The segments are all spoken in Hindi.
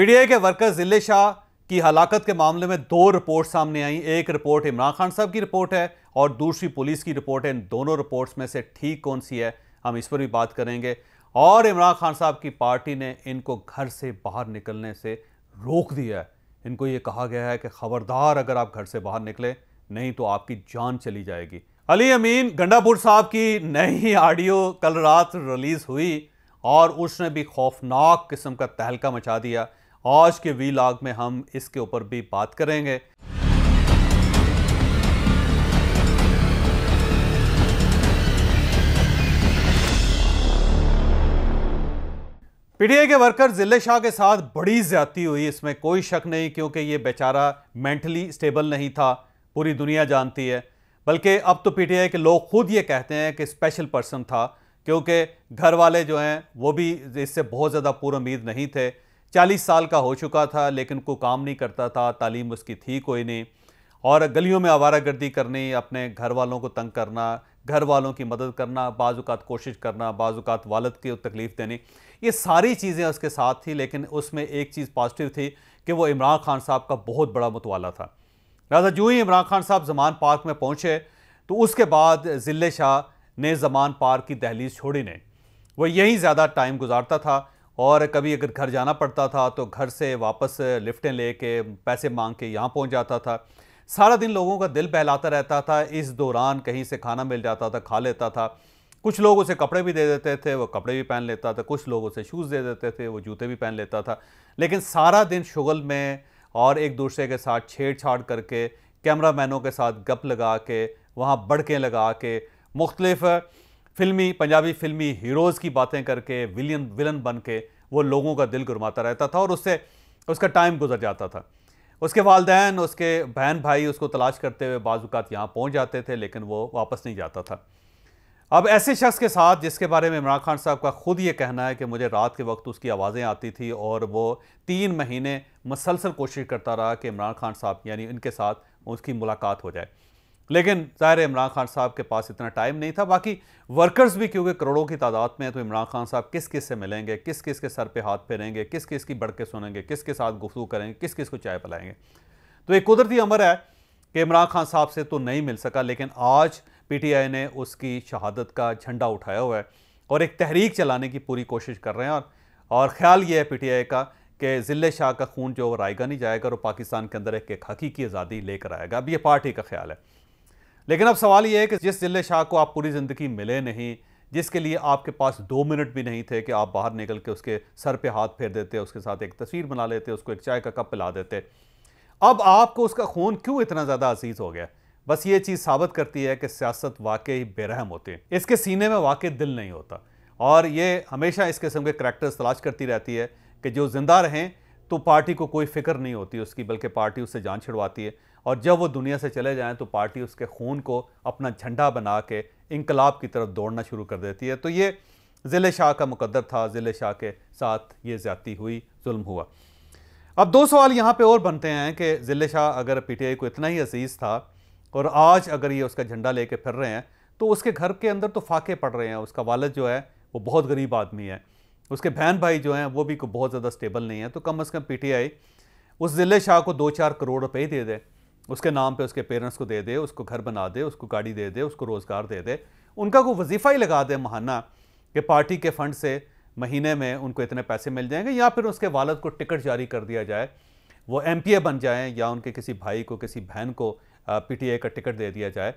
पीटीआई के वर्कर जिले शाह की हलाकत के मामले में दो रिपोर्ट सामने आई एक रिपोर्ट इमरान खान साहब की रिपोर्ट है और दूसरी पुलिस की रिपोर्ट है इन दोनों रिपोर्ट्स में से ठीक कौन सी है हम इस पर भी बात करेंगे और इमरान खान साहब की पार्टी ने इनको घर से बाहर निकलने से रोक दिया है इनको ये कहा गया है कि खबरदार अगर आप घर से बाहर निकले नहीं तो आपकी जान चली जाएगी अली अमीन गंडापुर साहब की नई ऑडियो कल रात रिलीज़ हुई और उसने भी खौफनाक किस्म का तहलका मचा दिया आज के वी लाग में हम इसके ऊपर भी बात करेंगे पीटीआई के वर्कर जिले शाह के साथ बड़ी ज्यादती हुई इसमें कोई शक नहीं क्योंकि ये बेचारा मेंटली स्टेबल नहीं था पूरी दुनिया जानती है बल्कि अब तो पीटीआई के लोग खुद ये कहते हैं कि स्पेशल पर्सन था क्योंकि घर वाले जो हैं वो भी इससे बहुत ज़्यादा पूर उम्मीद नहीं थे चालीस साल का हो चुका था लेकिन को काम नहीं करता था तालीम उसकी थी कोई नहीं और गलियों में आवारा गर्दी करनी अपने घर वालों को तंग करना घर वालों की मदद करना बाज़ात कोशिश करना बाज़ात वालद की तकलीफ़ देनी ये सारी चीज़ें उसके साथ थी लेकिन उसमें एक चीज़ पॉजिटिव थी कि वो इमरान खान साहब का बहुत बड़ा मतवाला था लिहाजा जू ही इमरान खान साहब जमान पार्क में पहुँचे तो उसके बाद ज़िले शाह ने जमान पार्क की दहलीज छोड़ी नहीं वो यहीं ज़्यादा टाइम गुजारता था और कभी अगर घर जाना पड़ता था तो घर से वापस लिफ्टें ले के पैसे मांग के यहाँ पहुँच जाता था सारा दिन लोगों का दिल बहलाता रहता था इस दौरान कहीं से खाना मिल जाता था खा लेता था कुछ लोग उसे कपड़े भी दे देते थे वो कपड़े भी पहन लेता था कुछ लोग उसे शूज़ दे देते थे वो जूते भी पहन लेता था लेकिन सारा दिन शुगल में और एक दूसरे के साथ छेड़छाड़ करके कैमरा मैनों के साथ गप लगा के वहाँ बड़के लगा के मुख्तलिफ़ फिल्मी पंजाबी फिल्मी हीरोज़ की बातें करके विलियन विलन बन के वो लोगों का दिल गुरमाता रहता था और उससे उसका टाइम गुजर जाता था उसके वालदेन उसके बहन भाई उसको तलाश करते हुए बाज़ात यहाँ पहुँच जाते थे लेकिन वो वापस नहीं जाता था अब ऐसे शख्स के साथ जिसके बारे में इमरान खान साहब का ख़ुद ये कहना है कि मुझे रात के वक्त उसकी आवाज़ें आती थी और वो तीन महीने मसलसल कोशिश करता रहा कि इमरान खान साहब यानी इनके साथ उसकी मुलाकात हो जाए लेकिन ज़ाहिर इमरान खान साहब के पास इतना टाइम नहीं था बाकी वर्कर्स भी क्योंकि करोड़ों की तादाद में है तो इमरान खान साहब किस किस से मिलेंगे किस किस के सर पे हाथ फेरेंगे किस किस की बढ़ के सुनेंगे किस के साथ गुफ्तु करेंगे किस किस को चाय पिलाएंगे तो एक कुदरती अमर है कि इमरान खान साहब से तो नहीं मिल सका लेकिन आज आई ने उसकी शहादत का झंडा उठाया हुआ है और एक तहरीक चलाने की पूरी कोशिश कर रहे हैं और, और ख्याल ये है आई का कि ज़िले शाह का खून जो रायगा नहीं जाएगा और पाकिस्तान के अंदर एक हकीकी आज़ादी लेकर आएगा अब ये पार्टी का ख्याल है लेकिन अब सवाल यह है कि जिस जिले शाह को आप पूरी ज़िंदगी मिले नहीं जिसके लिए आपके पास दो मिनट भी नहीं थे कि आप बाहर निकल के उसके सर पे हाथ फेर देते उसके साथ एक तस्वीर बना लेते उसको एक चाय का कप पिला देते अब आपको उसका खून क्यों इतना ज़्यादा अजीज़ हो गया बस ये चीज़ साबित करती है कि सियासत वाकई बेरहम होती है इसके सीने में वाकई दिल नहीं होता और ये हमेशा इस किस्म के करैक्टर्स तलाश करती रहती है कि जो ज़िंदा रहें तो पार्टी को कोई फिक्र नहीं होती उसकी बल्कि पार्टी उससे जान छिड़वाती है और जब वो दुनिया से चले जाएं तो पार्टी उसके खून को अपना झंडा बना के इनकलाब की तरफ दौड़ना शुरू कर देती है तो ये ज़िले शाह का मुकदर था ज़िले शाह के साथ ये ज्यादी हुई जुल्म हुआ अब दो सवाल यहाँ पे और बनते हैं कि ज़िले शाह अगर पीटीआई को इतना ही अजीज़ था और आज अगर ये उसका झंडा लेके फिर रहे हैं तो उसके घर के अंदर तो फाके पड़ रहे हैं उसका वालद जो है वो बहुत गरीब आदमी है उसके बहन भाई जो हैं वो भी बहुत ज़्यादा स्टेबल नहीं है तो कम अज़ कम आई उस ज़िले शाह को दो चार करोड़ रुपए ही दे दे उसके नाम पे उसके पेरेंट्स को दे दे उसको घर बना दे उसको गाड़ी दे दे उसको रोज़गार दे दे उनका कोई वजीफ़ा ही लगा दे महाना कि पार्टी के फंड से महीने में उनको इतने पैसे मिल जाएंगे या फिर उसके वालद को टिकट जारी कर दिया जाए वो एम बन जाएँ या उनके किसी भाई को किसी बहन को पी का टिकट दे दिया जाए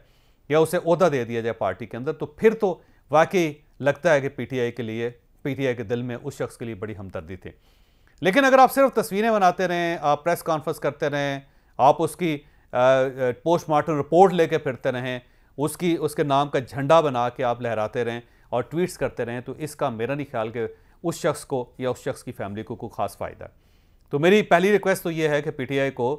या उसे अहदा दे दिया जाए पार्टी के अंदर तो फिर तो वाकई लगता है कि आई के लिए आई के दिल में उस शख्स के लिए बड़ी हमदर्दी थी लेकिन अगर आप सिर्फ तस्वीरें बनाते रहें आप प्रेस कॉन्फ्रेंस करते रहें आप उसकी पोस्टमार्टम रिपोर्ट लेके फिरते रहें उसकी उसके नाम का झंडा बना के आप लहराते रहें और ट्वीट्स करते रहें तो इसका मेरा नहीं ख्याल कि उस शख्स को या उस शख्स की फैमिली को कोई खास फ़ायदा तो मेरी पहली रिक्वेस्ट तो ये है कि पीटीआई को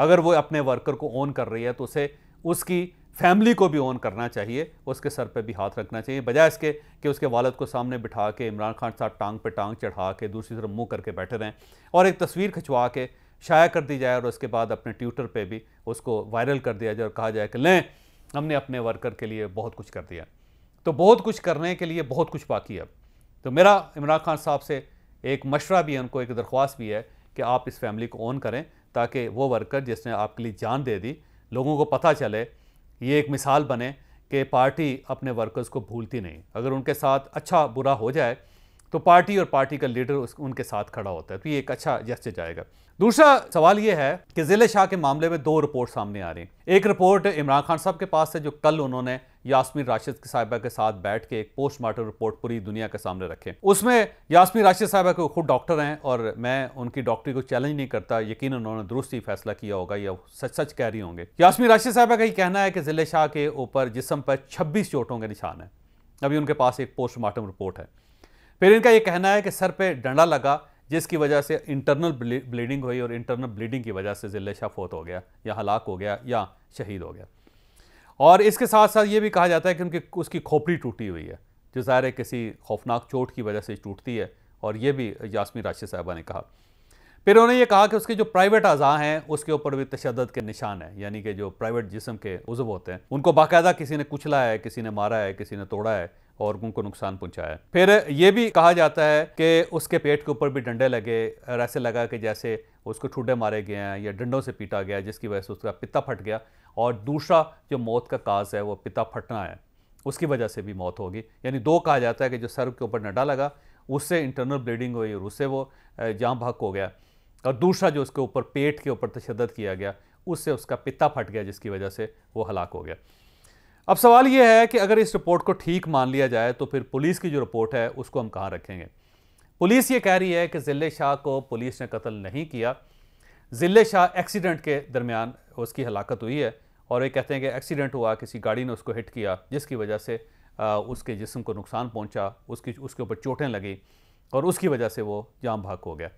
अगर वो अपने वर्कर को ऑन कर रही है तो उसे उसकी फैमिली को भी ऑन करना चाहिए उसके सर पे भी हाथ रखना चाहिए बजाय इसके कि उसके वालद को सामने बिठा के इमरान खान साहब टांग पे टांग चढ़ा के दूसरी तरफ मुंह करके बैठे रहें और एक तस्वीर खिंचवा के शाया कर दी जाए और उसके बाद अपने ट्विटर पे भी उसको वायरल कर दिया जाए और कहा जाए कि लें हमने अपने वर्कर के लिए बहुत कुछ कर दिया तो बहुत कुछ करने के लिए बहुत कुछ बाकी है तो मेरा इमरान खान साहब से एक मशवरा भी है उनको एक दरख्वास्त भी है कि आप इस फैमिली को ऑन करें ताकि वो वर्कर जिसने आपके लिए जान दे दी लोगों को पता चले ये एक मिसाल बने कि पार्टी अपने वर्कर्स को भूलती नहीं अगर उनके साथ अच्छा बुरा हो जाए तो पार्टी और पार्टी का लीडर उस, उनके साथ खड़ा होता है तो ये एक अच्छा जस्टिस जाएगा दूसरा सवाल ये है कि जिले शाह के मामले में दो रिपोर्ट सामने आ रही हैं एक रिपोर्ट इमरान खान साहब के पास है जो कल उन्होंने यास्मीन राशिद साहिबा के साथ बैठ के एक पोस्टमार्टम रिपोर्ट पूरी दुनिया के सामने रखे उसमें यास्मीन राशिद साहिबा को खुद डॉक्टर हैं और मैं उनकी डॉक्टरी को चैलेंज नहीं करता यकीन उन्होंने दुरुस्त ही फैसला किया होगा या सच सच कह रही होंगे यास्मीन राशिद साहिबा का ये कहना है कि जिले शाह के ऊपर जिसम पर छब्बीस चोटों के निशान है अभी उनके पास एक पोस्टमार्टम रिपोर्ट है फिर इनका ये कहना है कि सर पे डंडा लगा जिसकी वजह से इंटरनल ब्लीडिंग हुई और इंटरनल ब्लीडिंग की वजह से जिले शाह फोत हो गया या हलाक हो गया या शहीद हो गया और इसके साथ साथ ये भी कहा जाता है कि उनकी उसकी खोपड़ी टूटी हुई है जो ज़ाहिर है किसी खौफनाक चोट की वजह से टूटती है और ये भी यासमी राशि साहबा ने कहा फिर उन्होंने ये कहा कि उसके जो प्राइवेट अज़ा हैं उसके ऊपर भी तशद के निशान हैं यानी कि जो प्राइवेट जिसम के उजव होते हैं उनको बाकायदा किसी ने कुचला है किसी ने मारा है किसी ने तोड़ा है और उनको नुकसान पहुंचाया फिर ये भी कहा जाता है कि उसके पेट के ऊपर भी डंडे लगे और ऐसे लगा कि जैसे उसको ठूडे मारे गए हैं या डंडों से पीटा गया जिसकी वजह से उसका पिता फट गया और दूसरा जो मौत का काज है वो पिता फटना है उसकी वजह से भी मौत होगी यानी दो कहा जाता है कि जो सर के ऊपर डंडा लगा उससे इंटरनल ब्लीडिंग हुई और उससे वो जहाँ भक हो गया और दूसरा जो उसके ऊपर पेट के ऊपर तशद किया गया उससे उसका पिता फट गया जिसकी वजह से वो हलाक हो गया अब सवाल यह है कि अगर इस रिपोर्ट को ठीक मान लिया जाए तो फिर पुलिस की जो रिपोर्ट है उसको हम कहाँ रखेंगे पुलिस ये कह रही है कि ज़िले शाह को पुलिस ने कत्ल नहीं किया ज़िले शाह एक्सीडेंट के दरमियान उसकी हलाकत हुई है और ये कहते हैं कि एक्सीडेंट हुआ किसी गाड़ी ने उसको हिट किया जिसकी वजह से आ, उसके जिसम को नुकसान पहुंचा उसकी उसके ऊपर चोटें लगी और उसकी वजह से वो जाम भाग हो गया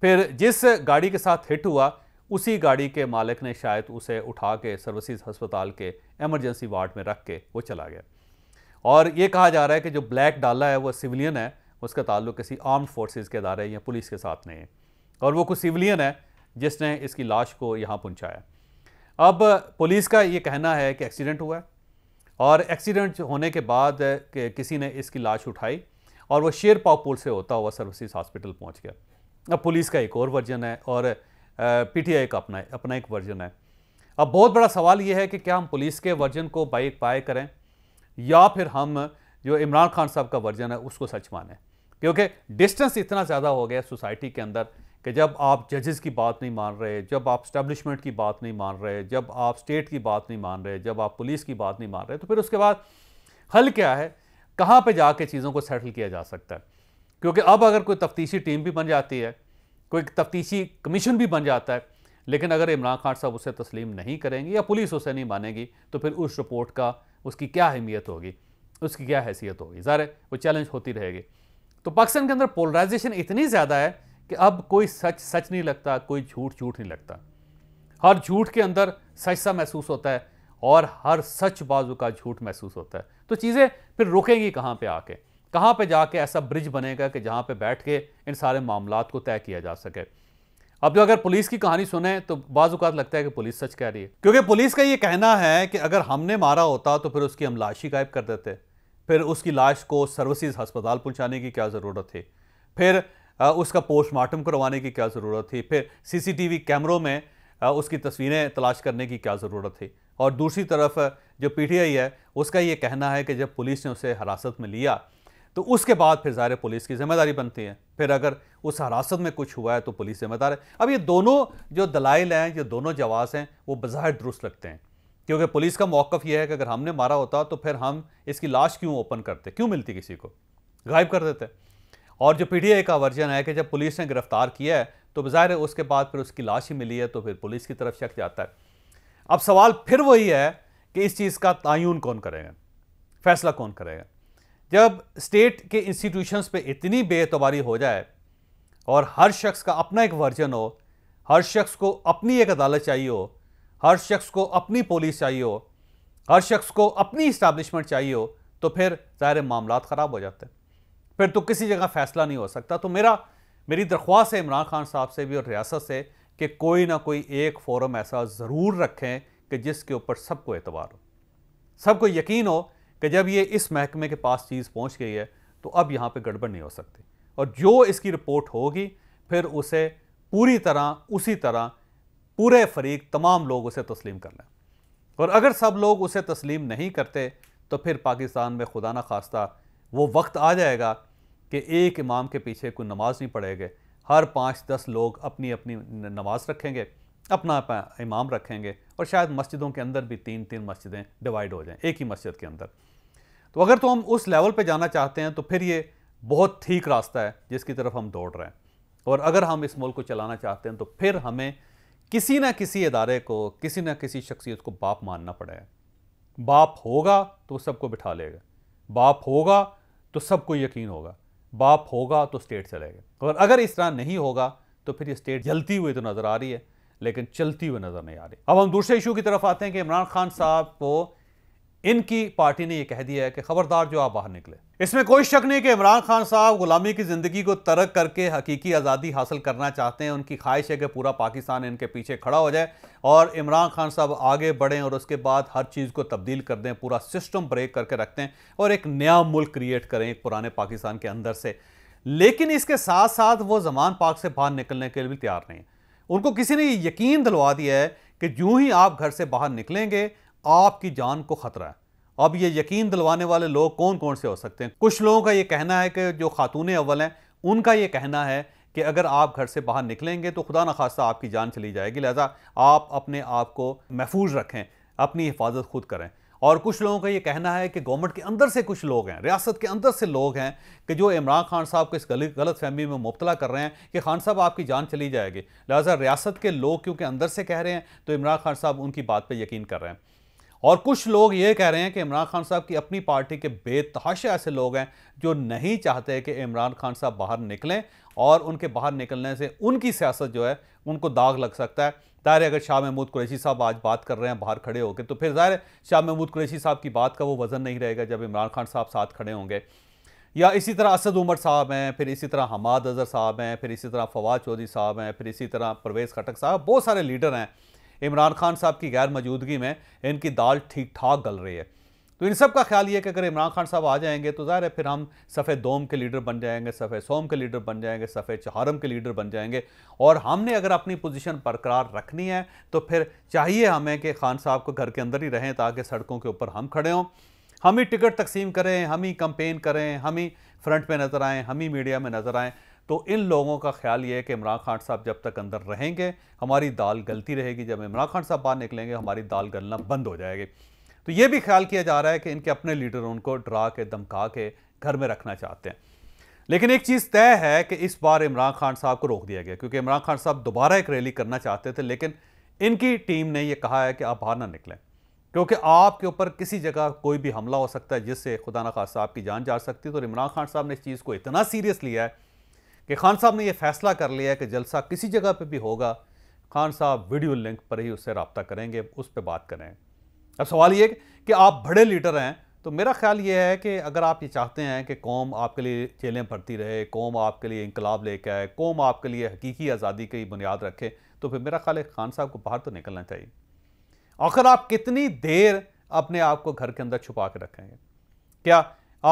फिर जिस गाड़ी के साथ हिट हुआ उसी गाड़ी के मालिक ने शायद उसे उठा के सर्विसज हस्पताल के एमरजेंसी वार्ड में रख के वो चला गया और ये कहा जा रहा है कि जो ब्लैक डाला है वो सिविलियन है उसका ताल्लुक किसी आर्म्ड फोर्सेज के अदारे या पुलिस के साथ नहीं है और वो कुछ सिविलियन है जिसने इसकी लाश को यहाँ पहुँचाया अब पुलिस का ये कहना है कि एक्सीडेंट हुआ है और एक्सीडेंट होने के बाद के किसी ने इसकी लाश उठाई और वह शेर पुल से होता हुआ सर्विस हॉस्पिटल पहुँच गया अब पुलिस का एक और वर्जन है और पीटीआई का अपना अपना एक वर्जन है अब बहुत बड़ा सवाल ये है कि क्या हम पुलिस के वर्जन को बाइक बाय करें या फिर हम जो इमरान खान साहब का वर्जन है उसको सच माने क्योंकि डिस्टेंस इतना ज़्यादा हो गया सोसाइटी के अंदर कि जब आप जजेस की बात नहीं मान रहे जब आप स्टैब्लिशमेंट की बात नहीं मान रहे जब आप स्टेट की बात नहीं मान रहे जब आप पुलिस की बात नहीं मान रहे तो फिर उसके बाद हल क्या है कहाँ पे जाके चीज़ों को सेटल किया जा सकता है क्योंकि अब अगर कोई तफ्तीशी टीम भी बन जाती है कोई तफ्तीशी कमीशन भी बन जाता है लेकिन अगर इमरान खान साहब उसे तस्लीम नहीं करेंगे या पुलिस उसे नहीं मानेगी तो फिर उस रिपोर्ट का उसकी क्या अहमियत होगी उसकी क्या हैसियत होगी ज़ाहिर वो चैलेंज होती रहेगी तो पाकिस्तान के अंदर पोलराइजेशन इतनी ज़्यादा है कि अब कोई सच सच नहीं लगता कोई झूठ झूठ नहीं लगता हर झूठ के अंदर सच सा महसूस होता है और हर सच बाजू का झूठ महसूस होता है तो चीज़ें फिर रुकेंगी कहाँ पे आके कहाँ पे जाके ऐसा ब्रिज बनेगा कि जहाँ पे बैठ के इन सारे मामला को तय किया जा सके अब जो अगर पुलिस की कहानी सुने तो बाज़ात लगता है कि पुलिस सच कह रही है क्योंकि पुलिस का ये कहना है कि अगर हमने मारा होता तो फिर उसकी हम लाश ही गायब कर देते फिर उसकी लाश को सर्विसेज हस्पताल पहुँचाने की क्या ज़रूरत थी फिर उसका पोस्टमार्टम करवाने की क्या ज़रूरत थी फिर सीसीटीवी कैमरों में उसकी तस्वीरें तलाश करने की क्या ज़रूरत थी और दूसरी तरफ जो पीटीआई है उसका ये कहना है कि जब पुलिस ने उसे हिरासत में लिया तो उसके बाद फिर ज़ाहिर पुलिस की जिम्मेदारी बनती है फिर अगर उस हरासत में कुछ हुआ है तो पुलिस जिम्मेदार है अब ये दोनों जो दलाइल हैं ये दोनों जवाब हैं वो बज़ाहिर दुरुस्त लगते हैं क्योंकि पुलिस का मौक़ यह है कि अगर हमने मारा होता तो फिर हम इसकी लाश क्यों ओपन करते क्यों मिलती किसी को गायब कर देते और जो पी का वर्जन है कि जब पुलिस ने गिरफ्तार किया है तो बाहर उसके बाद फिर उसकी लाश ही मिली है तो फिर पुलिस की तरफ शक जाता है अब सवाल फिर वही है कि इस चीज़ का तयन कौन करेगा फैसला कौन करेगा जब स्टेट के इंस्टीट्यूशंस पे इतनी बेतबारी हो जाए और हर शख्स का अपना एक वर्जन हो हर शख्स को अपनी एक अदालत चाहिए हो हर शख्स को अपनी पुलिस चाहिए हो हर शख्स को अपनी इस्टबलिशमेंट चाहिए हो तो फिर ज़ाहिर मामला ख़राब हो जाते हैं फिर तो किसी जगह फैसला नहीं हो सकता तो मेरा मेरी दरख्वास्त है इमरान खान साहब से भी और रियासत से कि कोई ना कोई एक फोरम ऐसा ज़रूर रखें कि जिसके ऊपर सबको एतबार हो सबको यकीन हो कि जब ये इस महकमे के पास चीज़ पहुंच गई है तो अब यहाँ पे गड़बड़ नहीं हो सकती और जो इसकी रिपोर्ट होगी फिर उसे पूरी तरह उसी तरह पूरे फरीक तमाम लोग उसे तस्लीम कर लें और अगर सब लोग उसे तस्लीम नहीं करते तो फिर पाकिस्तान में खुदा न खास्ता वो वक्त आ जाएगा कि एक इमाम के पीछे कोई नमाज नहीं पढ़ेंगे हर पाँच दस लोग अपनी अपनी नमाज रखेंगे अपना इमाम रखेंगे और शायद मस्जिदों के अंदर भी तीन तीन मस्जिदें डिवाइड हो जाएं एक ही मस्जिद के अंदर तो अगर तो हम उस लेवल पे जाना चाहते हैं तो फिर ये बहुत ठीक रास्ता है जिसकी तरफ हम दौड़ रहे हैं और अगर हम इस मुल्क को चलाना चाहते हैं तो फिर हमें किसी न किसी इदारे को किसी न किसी शख्सियत को बाप मानना पड़ेगा बाप होगा तो सबको बिठा लेगा बाप होगा तो सबको यकीन होगा बाप होगा तो स्टेट चलेगा और अगर इस तरह नहीं होगा तो फिर ये स्टेट जलती हुई तो नज़र आ रही है लेकिन चलती हुई नज़र नहीं आ रही अब हम दूसरे इशू की तरफ आते हैं कि इमरान खान साहब को इनकी पार्टी ने यह कह दिया है कि खबरदार जो आप बाहर निकले इसमें कोई शक नहीं कि इमरान खान साहब गुलामी की ज़िंदगी को तरक करके हकीकी आज़ादी हासिल करना चाहते हैं उनकी ख्वाहिश है कि पूरा पाकिस्तान इनके पीछे खड़ा हो जाए और इमरान खान साहब आगे बढ़ें और उसके बाद हर चीज़ को तब्दील कर दें पूरा सिस्टम ब्रेक करके रखते हैं और एक नया मुल्क क्रिएट करें एक पुराने पाकिस्तान के अंदर से लेकिन इसके साथ साथ वो जमान पाक से बाहर निकलने के लिए भी तैयार नहीं उनको किसी ने यकीन दिलवा दिया है कि जूं ही आप घर से बाहर निकलेंगे आपकी जान को खतरा है अब ये यकीन दिलवाने वाले लोग कौन कौन से हो सकते हैं कुछ लोगों का ये कहना है कि जो खातून अव्वल हैं उनका ये कहना है कि अगर आप घर से बाहर निकलेंगे तो खुदा न खास्ता आपकी जान चली जाएगी लिहाजा आप अपने आप को महफूज रखें अपनी हिफाजत खुद करें और कुछ लोगों का ये कहना है कि गवर्नमेंट के अंदर से कुछ लोग हैं रियासत के अंदर से लोग हैं कि जो इमरान खान साहब को इस गलत फहमी में मुबतला कर रहे हैं कि खान साहब आपकी जान चली जाएगी लिहाजा रियासत के लोग क्योंकि अंदर से कह रहे हैं तो इमरान खान साहब उनकी बात पर यकीन कर रहे हैं और कुछ लोग ये कह रहे हैं कि इमरान खान साहब की अपनी पार्टी के बेतहाशा ऐसे लोग हैं जो नहीं चाहते कि इमरान खान साहब बाहर निकलें और उनके बाहर निकलने से उनकी सियासत जो है उनको दाग लग सकता है ज़ाहिर अगर शाह महमूद कुरैशी साहब आज बात कर रहे हैं बाहर खड़े होकर तो फिर ज़ाहिर शाह महमूद कुरैशी साहब की बात का वो वज़न नहीं रहेगा जब इमरान खान साहब साथ खड़े होंगे या इसी तरह असद उमर साहब हैं फिर इसी तरह हमाद अजहर साहब हैं फिर इसी तरह फवाद चौधरी साहब हैं फिर इसी तरह परवेज़ खटक साहब बहुत सारे लीडर हैं इमरान खान साहब की गैर मौजूदगी में इनकी दाल ठीक ठाक गल रही है तो इन सब का ख्याल ये कि अगर इमरान खान साहब आ जाएंगे तो ज़ाहिर है फिर हम सफ़े दोम के लीडर बन जाएंगे सफ़े सोम के लीडर बन जाएंगे सफ़े चहारम के लीडर बन जाएंगे और हमने अगर अपनी पोजीशन बरकरार रखनी है तो फिर चाहिए हमें कि खान साहब को घर के अंदर ही रहें ताकि सड़कों के ऊपर हम खड़े हों हम ही टिकट तकसीम करें हम ही कंपेन करें हम ही फ्रंट पर नज़र आएँ हम ही मीडिया में नज़र आएँ तो इन लोगों का ख्याल ये है कि इमरान खान साहब जब तक अंदर रहेंगे हमारी दाल गलती रहेगी जब इमरान खान साहब बाहर निकलेंगे हमारी दाल गलना बंद हो जाएगी तो ये भी ख्याल किया जा रहा है कि इनके अपने लीडर उनको डरा के धमका के घर में रखना चाहते हैं लेकिन एक चीज़ तय है कि इस बार इमरान खान साहब को रोक दिया गया क्योंकि इमरान खान साहब दोबारा एक रैली करना चाहते थे लेकिन इनकी टीम ने ये कहा है कि आप बाहर ना निकलें क्योंकि आपके ऊपर किसी जगह कोई भी हमला हो सकता है जिससे खुदा न खास साहब की जान जा सकती है तो इमरान खान साहब ने इस चीज़ को इतना सीरियस लिया है कि खान साहब ने यह फैसला कर लिया है कि जलसा किसी जगह पर भी होगा खान साहब वीडियो लिंक पर ही उससे रबता करेंगे उस पर बात करें अब सवाल ये कि आप बड़े लीडर हैं तो मेरा ख्याल ये है कि अगर आप ये चाहते हैं कि कौम आपके लिए जेलें भरती रहे कौम आपके लिए इनकलाब लेके आए कौम आपके लिए हकीकी आज़ादी की बुनियाद रखे तो फिर मेरा ख्याल है खान साहब को बाहर तो निकलना चाहिए आखिर आप कितनी देर अपने आप को घर के अंदर छुपा के रखेंगे क्या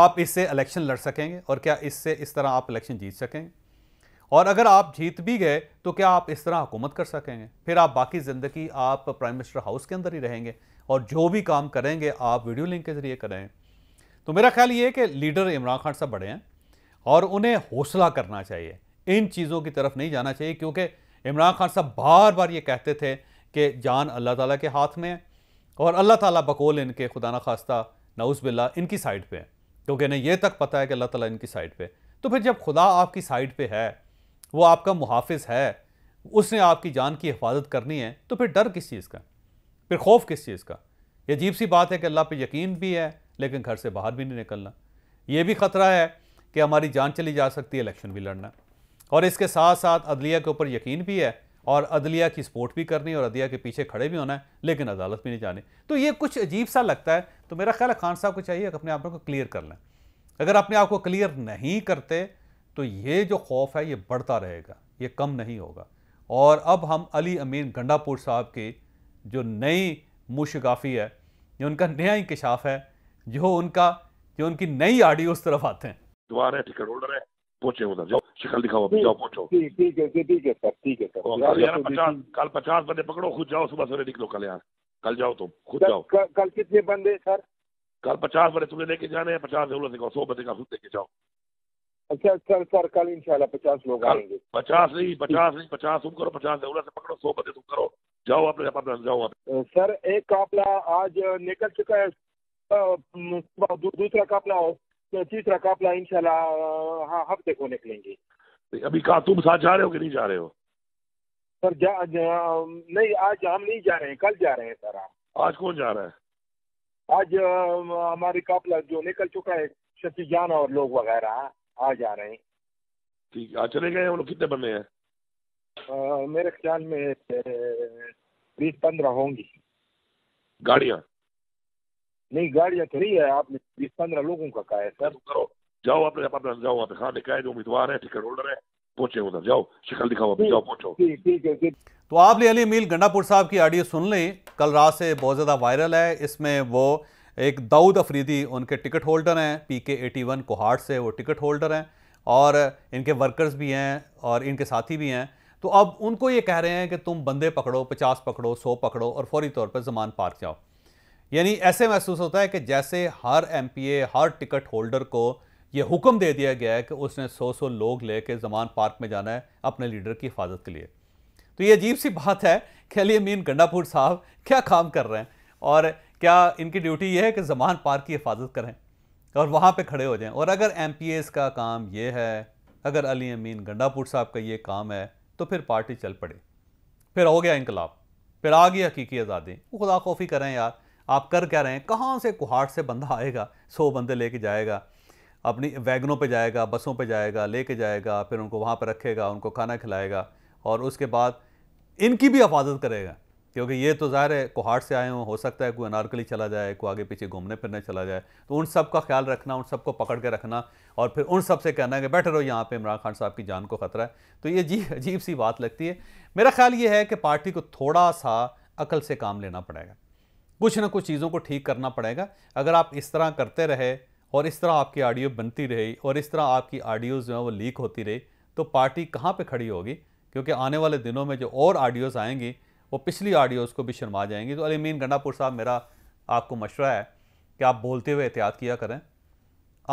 आप इससे इलेक्शन लड़ सकेंगे और क्या इससे इस तरह आप इलेक्शन जीत सकेंगे और अगर आप जीत भी गए तो क्या आप इस तरह हुकूमत कर सकेंगे फिर आप बाकी ज़िंदगी आप प्राइम मिनिस्टर हाउस के अंदर ही रहेंगे और जो भी काम करेंगे आप वीडियो लिंक के ज़रिए करें तो मेरा ख्याल ये है कि लीडर इमरान खान साहब बड़े हैं और उन्हें हौसला करना चाहिए इन चीज़ों की तरफ नहीं जाना चाहिए क्योंकि इमरान खान साहब बार बार ये कहते थे कि जान अल्लाह ताला के हाथ में है और अल्लाह ताला बकोल इनके खुदा न खास्ता नउज़ बिल्ला इनकी साइड पे है क्योंकि इन्हें यह तक पता है कि अल्लाह ताला इनकी साइड पे तो फिर जब खुदा आपकी साइड पे है वो आपका मुहाफ़ है उसने आपकी जान की हिफाजत करनी है तो फिर डर किस चीज़ का फिर खौफ किस चीज़ का ये अजीब सी बात है कि अल्लाह पे यकीन भी है लेकिन घर से बाहर भी नहीं निकलना ये भी ख़तरा है कि हमारी जान चली जा सकती है इलेक्शन भी लड़ना और इसके साथ साथ अदलिया के ऊपर यकीन भी है और अदलिया की सपोर्ट भी करनी और अदलिया के पीछे खड़े भी होना है लेकिन अदालत भी नहीं जाने तो ये कुछ अजीब सा लगता है तो मेरा ख्याल है खान साहब को चाहिए कि अपने आप को क्लियर कर लें अगर अपने आप को क्लियर नहीं करते तो ये जो खौफ है ये बढ़ता रहेगा ये कम नहीं होगा और अब हम अली अमीन गंडापुर साहब के जो नई मुशगाफ़ी है ये उनका नया इंकशाफ है जो उनका जो उनकी नई आड़ी उस तरफ आते हैं टिकट होल्डर है पहुंचे उधर जाओ शिकल दिखाओ अभी जाओ पहुंचो ठीक है ठीक है सर ठीक है सर यार तो पचास कल पचास बंदे पकड़ो खुद जाओ सुबह सवेरे निकलो कल यार कल जाओ तुम खुद जाओ कल कितने बंदे सर कल पचास बंदे तुम्हें लेके जाने हैं पचास जरूरत सौ बंदे का खुद लेके जाओ अच्छा सर सर कल इंशाल्लाह पचास लोग आएंगे पचास नहीं पचास नहीं पचास तुम करो पचास जरूरत से पकड़ो सौ बजे तुम करो जाओ आप जाओ आप सर एक काफला आज निकल चुका है दू, दूसरा काफला हो तो तीसरा काफला इंशाल्लाह हाँ हफ्ते को निकलेंगे अभी कहा तुम साथ जा रहे हो कि नहीं जा रहे हो सर जा, जा नहीं आज हम नहीं जा रहे हैं कल जा रहे हैं सर हम आज कौन जा रहा है आज हमारी काफला जो निकल चुका है शफी जान और लोग वगैरह आ जा रहे हैं ठीक आ चले गए हम लोग कितने बंदे हैं मेरे ख्याल में बीस पंद्रह होंगी गाड़ियाँ नहीं गाड़ियाँ थोड़ी तो है आपने बीस पंद्रह लोगों का कहा है सर करो जाओ अपने अपना जाओ वहाँ पे हाँ दिखाए जो उम्मीदवार है टिकट होल्डर है पहुंचे उधर जाओ शिकल दिखाओ अभी जाओ पहुंचो ठीक है तो आपने अली मील गंडापुर साहब की ऑडियो सुन ली कल रात से बहुत ज़्यादा वायरल है इसमें वो एक दाऊद अफरीदी उनके टिकट होल्डर हैं P K eighty one Kohat से वो टिकट होल्डर हैं और इनके वर्कर्स भी हैं और इनके साथी भी हैं तो अब उनको ये कह रहे हैं कि तुम बंदे पकड़ो पचास पकड़ो सौ पकड़ो और फौरी तौर पर जमान पार जाओ यानी ऐसे महसूस होता है कि जैसे हर एम हर टिकट होल्डर को ये हुक्म दे दिया गया है कि उसने सौ सौ लोग लेके जमान पार्क में जाना है अपने लीडर की हिफाजत के लिए तो ये अजीब सी बात है कि मीन गंडापुर साहब क्या काम कर रहे हैं और क्या इनकी ड्यूटी ये है कि जमान पार्क की हिफाजत करें और वहाँ पे खड़े हो जाएं और अगर एम का काम ये है अगर अली अमीन गंडापुर साहब का ये काम है तो फिर पार्टी चल पड़े फिर हो गया इनकलाब फिर आ गई हकीकी आज़ादी खुदा खौफी करें यार आप कर क्या रहे हैं कहाँ से कुहाट से बंदा आएगा सौ बंदे लेके जाएगा अपनी वैगनों पे जाएगा बसों पे जाएगा लेके जाएगा फिर उनको वहाँ पर रखेगा उनको खाना खिलाएगा और उसके बाद इनकी भी हिफाजत करेगा क्योंकि ये तो ज़ाहिर है कोहाट से आए हों हो सकता है कोई अनारकली चला जाए कोई आगे पीछे घूमने फिरने चला जाए तो उन सब का ख्याल रखना उन सबको पकड़ के रखना और फिर उन सब से कहना है कि बैठे रहो यहाँ पे इमरान खान साहब की जान को ख़तरा है तो ये जी अजीब सी बात लगती है मेरा ख्याल ये है कि पार्टी को थोड़ा सा अकल से काम लेना पड़ेगा कुछ ना कुछ चीज़ों को ठीक करना पड़ेगा अगर आप इस तरह करते रहे और इस तरह आपकी ऑडियो बनती रही और इस तरह आपकी ऑडियोज़ जो है वो लीक होती रही तो पार्टी कहाँ पर खड़ी होगी क्योंकि आने वाले दिनों में जो और ऑडियोज़ आएंगी वो पिछली ऑडियोज़ को भी शर्मा जाएंगी तो अलीमीन गंडापुर साहब मेरा आपको मशवरा है कि आप बोलते हुए एहतियात किया करें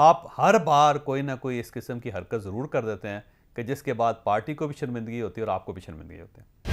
आप हर बार कोई ना कोई इस किस्म की हरकत ज़रूर कर देते हैं कि जिसके बाद पार्टी को भी शर्मिंदगी होती है और आपको भी शर्मिंदगी होती है